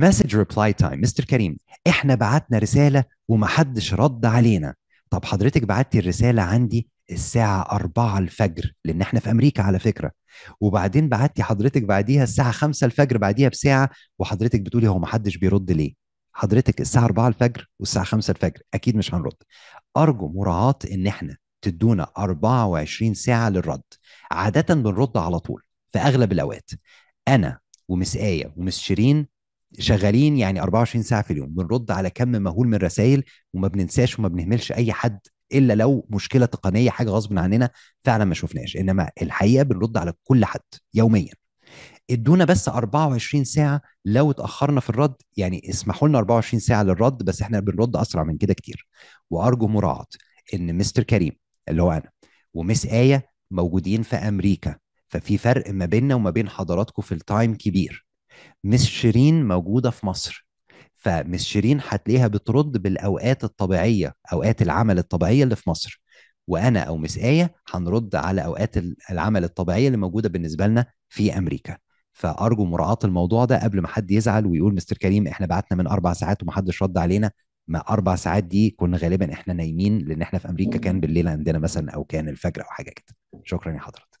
مسج ريبلاي تايم مستر كريم احنا بعتنا رساله ومحدش رد علينا طب حضرتك بعتي الرساله عندي الساعة 4 الفجر لأن احنا في أمريكا على فكرة وبعدين بعتي حضرتك بعديها الساعة 5 الفجر بعديها بساعة وحضرتك بتقولي هو محدش بيرد ليه حضرتك الساعة 4 الفجر والساعة 5 الفجر أكيد مش هنرد أرجو مراعاة إن احنا تدونا 24 ساعة للرد عادة بنرد على طول في أغلب الأوقات أنا ومس آية ومس شيرين شغالين يعني 24 ساعه في اليوم بنرد على كم مهول من الرسائل وما بننساش وما بنهملش اي حد الا لو مشكله تقنيه حاجه غصب عننا فعلا ما شفناش انما الحقيقه بنرد على كل حد يوميا ادونا بس 24 ساعه لو اتاخرنا في الرد يعني اسمحوا لنا 24 ساعه للرد بس احنا بنرد اسرع من كده كتير وارجو مراعاه ان مستر كريم اللي هو انا ومس ايه موجودين في امريكا ففي فرق ما بيننا وما بين حضراتكم في التايم كبير مس شيرين موجوده في مصر فمس شيرين هتلاقيها بترد بالاوقات الطبيعيه اوقات العمل الطبيعيه اللي في مصر وانا او مس ايه هنرد على اوقات العمل الطبيعيه اللي موجوده بالنسبه لنا في امريكا فارجو مراعاه الموضوع ده قبل ما حد يزعل ويقول مستر كريم احنا بعتنا من اربع ساعات ومحدش رد علينا ما اربع ساعات دي كنا غالبا احنا نايمين لان احنا في امريكا كان بالليل عندنا مثلا او كان الفجر او حاجه كده شكرا يا حضرتك